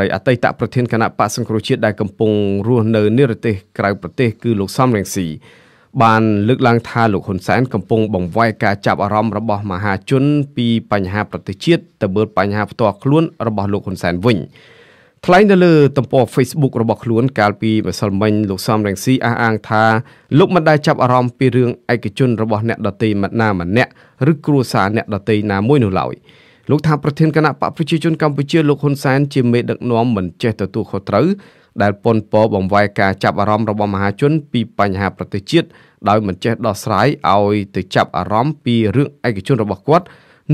ហើយអតីតប្រធានគណៈបកសង្គ្រោះជាតិដែលកំពុងរស់នៅនិរទេសក្រៅប្រទេសគឺលោកសំរងស៊ីបានលើកឡើងថាលោកហ៊ុនសែនកំពុងបង្វែរការចាប់អារម្មណ៍របស់មហាជនពី បញ្ហាប្រទេសជាតិទៅមើលបញ្ហាផ្ទាល់ខ្លួនរបស់លោកហ៊ុនសែនវិញថ្លែងនៅលើទំព័រ Facebook របស់ខ្លួន កាលពីម្សិលមិញលោកសំរងស៊ីអះអាងថាលោកមិនដែលចាប់អារម្មណ៍ពីរឿងឯកជនរបស់អ្នកដទៃម្នាក់ម្នាក់ឬគ្រួសារអ្នកដទៃណាមួយនោះឡើយ។លោកថាប្រធានគណៈបកប្រជាជនកម្ពុជាលោកហ៊ុនសែនជាមេដឹកនាំមិនចេះទទួលខុសត្រូវដែលប៉ុនប៉បំវាយការចាប់អារម្មណ៍របស់មហាជន ពីបញ្ហាប្រទេសជាតិដោយមិនចេះដោះស្រាយឲ្យទៅចាប់អារម្មណ៍ពីរឿងឯកជនរបស់គាត់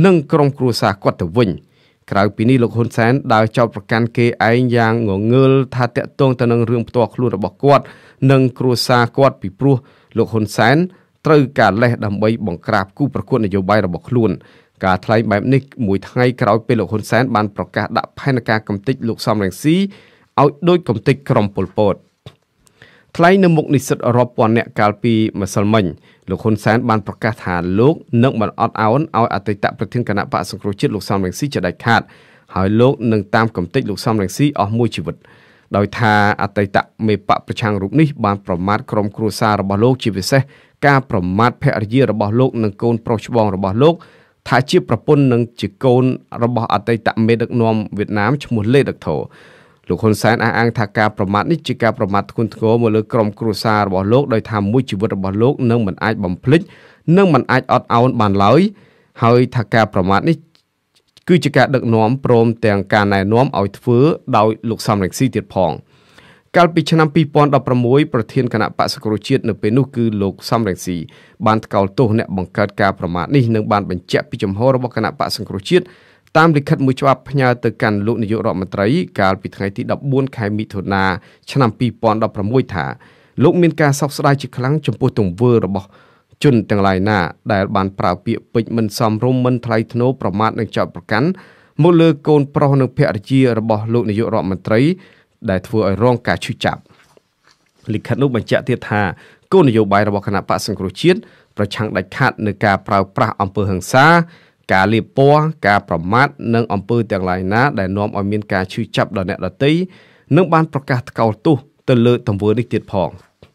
និងក្រុមគ្រួសារគាត់ទៅវិញក្រៅពីនេះលោកហ៊ុនសែនដើរចោទប្រកាន់គេឯងយ៉ាងងងើលថាតាក់ទងទៅនឹងរឿងផ្ទាល់ខ្លួនរបស់គាត់និង គ្រួសារគាត់ពីព្រោះលោកហ៊ុនសែនត្រូវការលេះដើម្បីបង្ក្រាបគូប្រកួតនយោបាយរបស់ខ្លួនការថ្លែងបែបនេះមួយថ្ងៃក្រោយពេលលោកហ៊ុនសែនបានប្រកាសដាក់ផែនការកំទេចលោកសំរងស៊ីឲ្យដូចកំទេចក្រុមពលពត ថ្លែងនៅមុខនិស្សិតរាប់ពាន់អ្នកកាលពីម្សិលមិញលោកហ៊ុនសែនបានប្រកាសថាលោកនឹងមិនអត់ឱនឲ្យអតីតប្រធានគណៈបកសង្គ្រោះជាតិលោកសំរងស៊ីជាដាច់ខាត ហើយលោកនឹងតាមកំទេចលោកសំរងស៊ីអស់មួយជីវិតដោយថា អតីតមេបកប្រឆាំងរូបនេះ បានប្រមាថក្រុមគ្រួសាររបស់លោកជាពិសេសការប្រមាថភរិយារបស់លោកនិងកូនប្រុសច្បងរបស់លោកថាជាប្រពន្ធនិងជាកូនរបស់អតីតមេដឹកនាំវៀតណាមឈ្មោះលេដឹកថោលោកហ៊ុនសែនអះអាងថាការប្រមាថនេះជាការប្រមាថធ្ងន់ធ្ងរមកលើក្រុមគ្រួសាររបស់លោកដោយថាមួយជីវិតរបស់លោកនឹងមិនអាចបំភ្លេចនិងមិនអាចអត់ឱនបានឡើយហើយថាការប្រមាថនេះគឺជាការដឹកនាំព្រមទាំងការណែនាំឲ្យធ្វើដោយលោកសំរងស៊ីទៀតផង។កាលពីឆ្នាំ2016ប្រធានគណៈបក្សប្រជាជាតិនៅពេលនោះគឺលោកសំរងស៊ីបានថ្កោលទោសអ្នកបង្កើតការប្រមាថនេះនិងបានបញ្ជាក់ពីចំហរបស់គណៈបក្សប្រជាជាតិតាមលិខិតមួយច្បាប់ផ្ញើទៅកាន់លោកនាយករដ្ឋមន្ត្រីកាលពីថ្ងៃទី14ខែមិថុនាឆ្នាំ2016ថាលោកមានការសោកស្ដាយជាខ្លាំងចំពោះទង្វើរបស់ជនទាំងឡាយណា ដែលបានប្រើពាក្យពេចន៍មិនសមរម្យមិនថ្លៃថ្នូរប្រមាថនិងចោទប្រកាន់មកលើកូនប្រុសនិងភរិយារបស់លោកនាយករដ្ឋមន្ត្រីដែលធ្វើឲ្យរងការឈឺចាប់លិខិតនោះបញ្ជាក់ទៀតថាគោលនយោបាយរបស់គណៈបកសង្គ្រោះជាតិប្រឆាំងដាច់ខាតនឹងការប្រើប្រាស់អំពើហិង្សាការលៀបពណ៌ការប្រមាថនិងអំពើទាំងឡាយណាដែលនាំឲ្យមានការឈឺចាប់ដល់អ្នកដទៃនិងបានប្រកាសថ្កោលទោសទៅលើទង្វើនេះទៀតផង។